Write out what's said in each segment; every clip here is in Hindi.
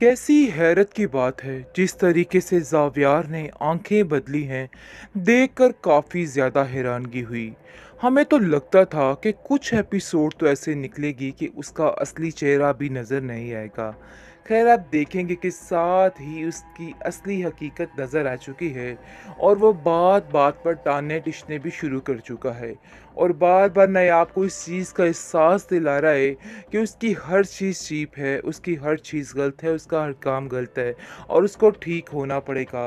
कैसी हैरत की बात है जिस तरीके से जावियार ने आंखें बदली हैं देखकर काफ़ी ज़्यादा हैरानगी हुई हमें तो लगता था कि कुछ एपिसोड तो ऐसे निकलेगी कि उसका असली चेहरा भी नज़र नहीं आएगा खैर आप देखेंगे कि साथ ही उसकी असली हकीकत नज़र आ चुकी है और वो बात बात पर टाने टिशने भी शुरू कर चुका है और बार बार नए आपको इस चीज़ का एहसास दिला रहा है कि उसकी हर चीज़ चीप है उसकी हर चीज़ गलत है उसका हर काम गलत है और उसको ठीक होना पड़ेगा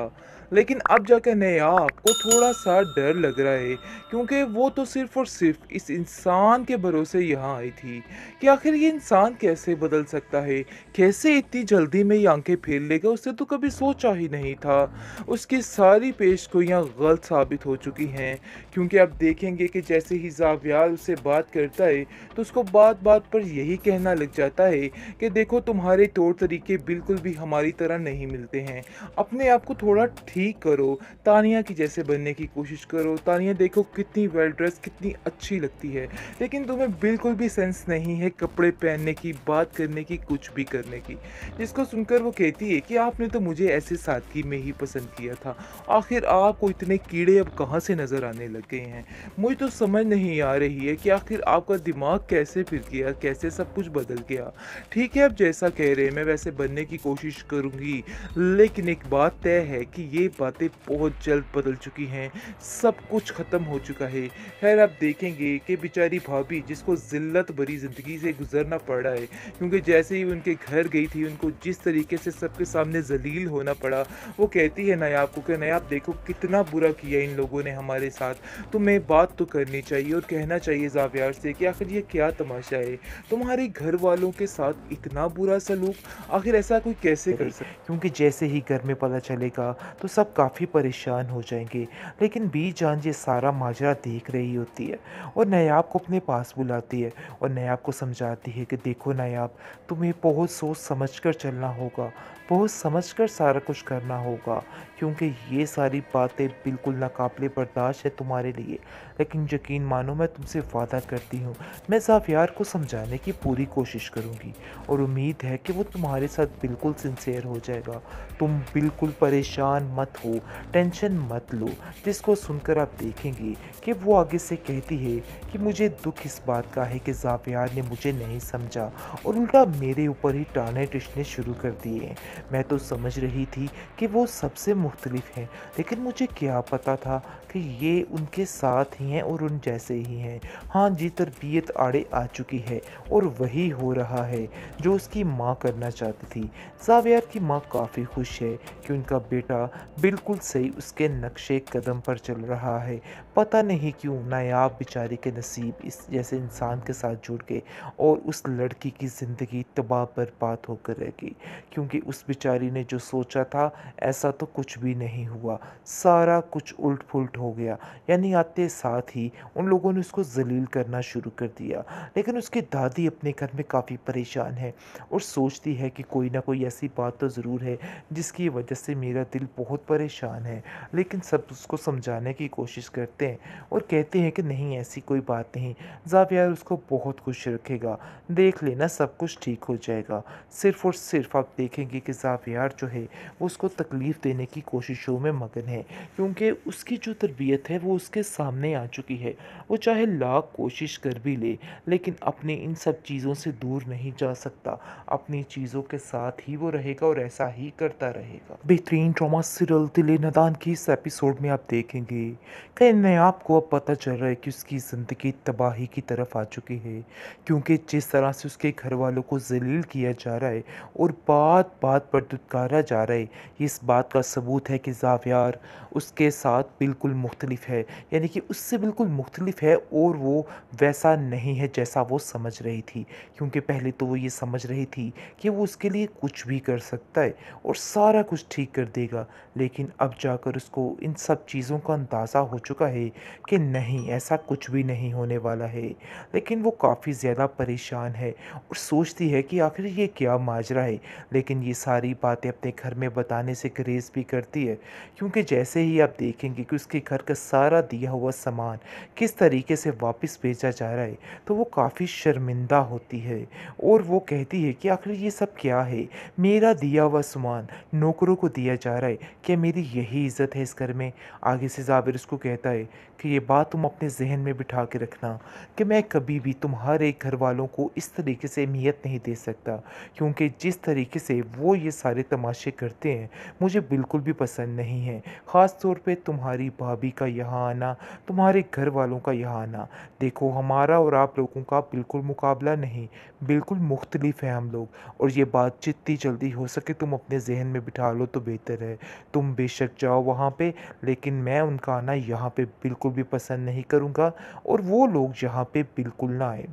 लेकिन अब जाकर नए आपको थोड़ा सा डर लग रहा है क्योंकि वो तो सिर्फ और सिर्फ इस इंसान के भरोसे यहाँ आई थी कि आखिर ये इंसान कैसे बदल सकता है कैसे इतनी जल्दी में ये आंखें फेर लेगा उसने तो कभी सोचा ही नहीं था उसकी सारी पेशगोयाँ गलत साबित हो चुकी हैं क्योंकि आप देखेंगे कि जैसे जैसे ही जाव्याल उससे बात करता है तो उसको बात बात पर यही कहना लग जाता है कि देखो तुम्हारे तौर तरीके बिल्कुल भी हमारी तरह नहीं मिलते हैं अपने आप को थोड़ा ठीक करो तानिया की जैसे बनने की कोशिश करो तानिया देखो कितनी वेल ड्रेस कितनी अच्छी लगती है लेकिन तुम्हें बिल्कुल भी सेंस नहीं है कपड़े पहनने की बात करने की कुछ भी करने की जिसको सुनकर वो कहती है कि आपने तो मुझे ऐसे सादगी में ही पसंद किया था आखिर आपको इतने कीड़े अब कहाँ से नज़र आने लग गए हैं मुझे तो समझ समझ नहीं आ रही है कि आखिर आपका दिमाग कैसे फिर गया कैसे सब कुछ बदल गया ठीक है आप जैसा कह रहे हैं मैं वैसे बनने की कोशिश करूँगी लेकिन एक बात तय है कि ये बातें बहुत जल्द बदल चुकी हैं सब कुछ ख़त्म हो चुका है खैर आप देखेंगे कि बेचारी भाभी जिसको ज़िल्लत भरी ज़िंदगी से गुजरना पड़ा है क्योंकि जैसे ही उनके घर गई थी उनको जिस तरीके से सबके सामने जलील होना पड़ा वो कहती है नया आपको कि नया आप देखो कितना बुरा किया इन लोगों ने हमारे साथ तो मैं बात तो करनी चाहिए चाहिए और कहना चाहिए जावियार से कि आखिर ये क्या तमाशा है तुम्हारे घर वालों के साथ इतना बुरा सलूक आखिर ऐसा कोई कैसे कर सकता क्योंकि जैसे ही घर में पता चलेगा तो सब काफ़ी परेशान हो जाएंगे लेकिन बी जान ये सारा माजरा देख रही होती है और नयाब को अपने पास बुलाती है और नयाब को समझाती है कि देखो नयाब तुम्हें बहुत सोच समझ कर चलना होगा बहुत समझ कर सारा कुछ करना होगा क्योंकि ये सारी बातें बिल्कुल नाकबले बर्दाश्त है तुम्हारे लिए लेकिन यकीन यकीन मानो मैं तुमसे वादा करती हूँ मैं जावियार को समझाने की पूरी कोशिश करूँगी और उम्मीद है कि वो तुम्हारे साथ बिल्कुल सिंसेयर हो जाएगा तुम बिल्कुल परेशान मत हो टेंशन मत लो जिसको सुनकर आप देखेंगे कि वो आगे से कहती है कि मुझे दुख इस बात का है कि जाफियार ने मुझे नहीं समझा और उल्टा मेरे ऊपर ही टाने टिशने शुरू कर दिए मैं तो समझ रही थी कि वो सबसे मुख्तलिफ हैं लेकिन मुझे क्या पता था कि ये उनके साथ ही हैं और उन जैसे वैसे ही हैं हाँ जी तरबियत आड़े आ चुकी है और वही हो रहा है जो उसकी माँ करना चाहती थी जावियर की माँ काफ़ी खुश है कि उनका बेटा बिल्कुल सही उसके नक्शे कदम पर चल रहा है पता नहीं क्यों नायाब बेचारे के नसीब इस जैसे इंसान के साथ जुड़ गए और उस लड़की की ज़िंदगी तबाह बर्बाद होकर रह गई क्योंकि उस बेचारी ने जो सोचा था ऐसा तो कुछ भी नहीं हुआ सारा कुछ उल्ट पुलट हो गया यानी आते साथ ही उन लोगों ने उसको जलील करना शुरू कर दिया लेकिन उसकी दादी अपने घर में काफ़ी परेशान है और सोचती है कि कोई ना कोई ऐसी बात तो ज़रूर है जिसकी वजह से मेरा दिल बहुत परेशान है लेकिन सब उसको समझाने की कोशिश करते हैं और कहते हैं कि नहीं ऐसी कोई बात नहीं जाव्यार उसको बहुत खुश रखेगा देख लेना सब कुछ ठीक हो जाएगा सिर्फ और सिर्फ आप देखेंगे कि जाव्यार जो है वो उसको तकलीफ़ देने की कोशिशों में मगन है क्योंकि उसकी जो तरबियत है वो उसके सामने आ चुकी है वो चाहे लाख कोशिश कर भी ले लेकिन अपने इन सब चीज़ों से दूर नहीं जा सकता अपनी चीज़ों के साथ ही वो रहेगा और ऐसा ही करता रहेगा बेहतरीन ड्रामा सीरियल दिले नदान की इस एपिसोड में आप देखेंगे कहीं नए को अब पता चल रहा है कि उसकी ज़िंदगी तबाही की तरफ आ चुकी है क्योंकि जिस तरह से उसके घर वालों को जलील किया जा रहा है और बात बात पर दुदकारा जा रहा है इस बात का सबूत है कि जावियार उसके साथ बिल्कुल मुख्तलिफ है यानी कि उससे बिल्कुल मुख्तलि तकलीफ़ है और वो वैसा नहीं है जैसा वो समझ रही थी क्योंकि पहले तो वो ये समझ रही थी कि वो उसके लिए कुछ भी कर सकता है और सारा कुछ ठीक कर देगा लेकिन अब जाकर उसको इन सब चीज़ों का अंदाज़ा हो चुका है कि नहीं ऐसा कुछ भी नहीं होने वाला है लेकिन वो काफ़ी ज़्यादा परेशान है और सोचती है कि आखिर ये क्या माजरा है लेकिन ये सारी बातें अपने घर में बताने से ग्रेज भी करती है क्योंकि जैसे ही आप देखेंगे कि उसके घर का सारा दिया हुआ सामान किस तरीके से वापस भेजा जा रहा है तो वो काफ़ी शर्मिंदा होती है और वो कहती है कि आखिर ये सब क्या है मेरा दिया हुआ सामान नौकरों को दिया जा रहा है क्या मेरी यही इज्जत है इस घर में आगे से जाबिर उसको कहता है कि ये बात तुम अपने जहन में बिठा के रखना कि मैं कभी भी तुम्हारे घर वालों को इस तरीके से अहमियत नहीं दे सकता क्योंकि जिस तरीके से वो ये सारे तमाशे करते हैं मुझे बिल्कुल भी पसंद नहीं है ख़ास तौर पर तुम्हारी भाभी का यहाँ आना तुम्हारे घर वालों वालों का यह आना देखो हमारा और आप लोगों का बिल्कुल मुकाबला नहीं बिल्कुल मुख्तलिफ है हम लोग और ये बात जितनी जल्दी हो सके तुम अपने जहन में बिठा लो तो बेहतर है तुम बेशक जाओ वहाँ पर लेकिन मैं उनका आना यहाँ पर बिल्कुल भी पसंद नहीं करूँगा और वो लोग यहाँ पर बिल्कुल ना आए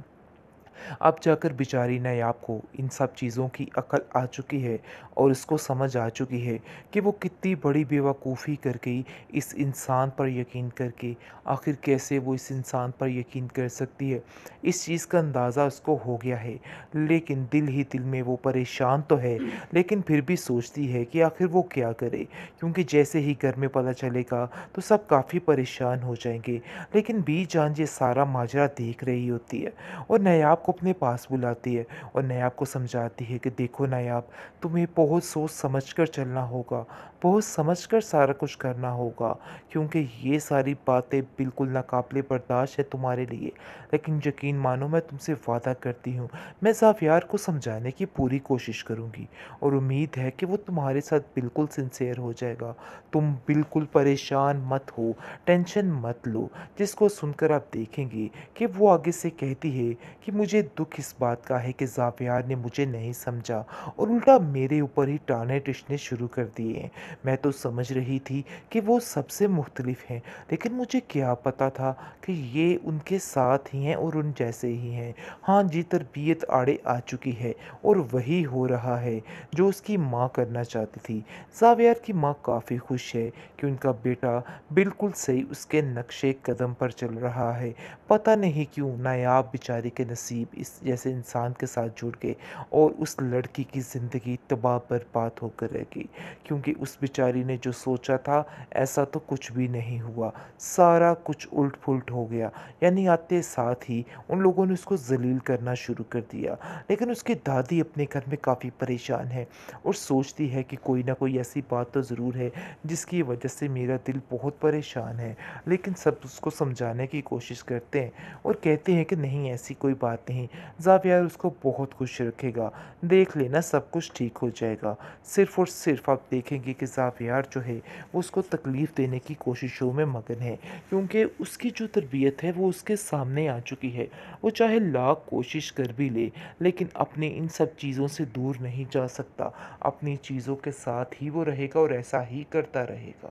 अब जाकर बेचारी नायाब को इन सब चीज़ों की अकल आ चुकी है और इसको समझ आ चुकी है कि वो कितनी बड़ी बेवकूफ़ी कर गई इस इंसान पर यकीन करके आखिर कैसे वो इस इंसान पर यकीन कर सकती है इस चीज़ का अंदाज़ा उसको हो गया है लेकिन दिल ही दिल में वो परेशान तो है लेकिन फिर भी सोचती है कि आखिर वो क्या करे क्योंकि जैसे ही घर में पता चलेगा तो सब काफ़ी परेशान हो जाएंगे लेकिन बी जान ये सारा माजरा देख रही होती है और नायाब को आपको अपने पास बुलाती है और नया आपको समझाती है कि देखो नायाब तुम्हें बहुत सोच समझ कर चलना होगा बहुत समझ कर सारा कुछ करना होगा क्योंकि ये सारी बातें बिल्कुल नाकाबले बर्दाश्त है तुम्हारे लिए लेकिन यकीन मानो मैं तुमसे वादा करती हूँ मैं जावियार को समझाने की पूरी कोशिश करूँगी और उम्मीद है कि वो तुम्हारे साथ बिल्कुल सिंसेयर हो जाएगा तुम बिल्कुल परेशान मत हो टेंशन मत लो जिसको सुनकर आप देखेंगे कि वो आगे से कहती है कि मुझे मुझे दुख इस बात का है कि जाफियार ने मुझे नहीं समझा और उल्टा मेरे ऊपर ही टाने टिशने शुरू कर दिए मैं तो समझ रही थी कि वो सबसे मुख्तलिफ हैं लेकिन मुझे क्या पता था कि ये उनके साथ ही हैं और उन जैसे ही हैं हाँ जी तरबियत आड़े आ चुकी है और वही हो रहा है जो उसकी माँ करना चाहती थी जाव्यार की माँ काफ़ी खुश है कि उनका बेटा बिल्कुल सही उसके नक्शे कदम पर चल रहा है पता नहीं क्यों नायाब बेचारे के नसीब मुनीब इस जैसे इंसान के साथ जुड़ गए और उस लड़की की ज़िंदगी तबाह बर्बाद होकर रह गई क्योंकि उस बेचारी ने जो सोचा था ऐसा तो कुछ भी नहीं हुआ सारा कुछ उल्ट पुलट हो गया यानी आते साथ ही उन लोगों ने उसको जलील करना शुरू कर दिया लेकिन उसकी दादी अपने घर में काफ़ी परेशान है और सोचती है कि कोई ना कोई ऐसी बात तो ज़रूर है जिसकी वजह से मेरा दिल बहुत परेशान है लेकिन सब उसको समझाने की कोशिश करते हैं और कहते हैं कि नहीं ऐसी कोई बात नहीं नहीं जावियर उसको बहुत खुश रखेगा देख लेना सब कुछ ठीक हो जाएगा सिर्फ और सिर्फ आप देखेंगे कि जावियर जो है उसको तकलीफ़ देने की कोशिशों में मगन है क्योंकि उसकी जो तरबियत है वो उसके सामने आ चुकी है वो चाहे लाख कोशिश कर भी ले, लेकिन अपने इन सब चीज़ों से दूर नहीं जा सकता अपनी चीज़ों के साथ ही वो रहेगा और ऐसा ही करता रहेगा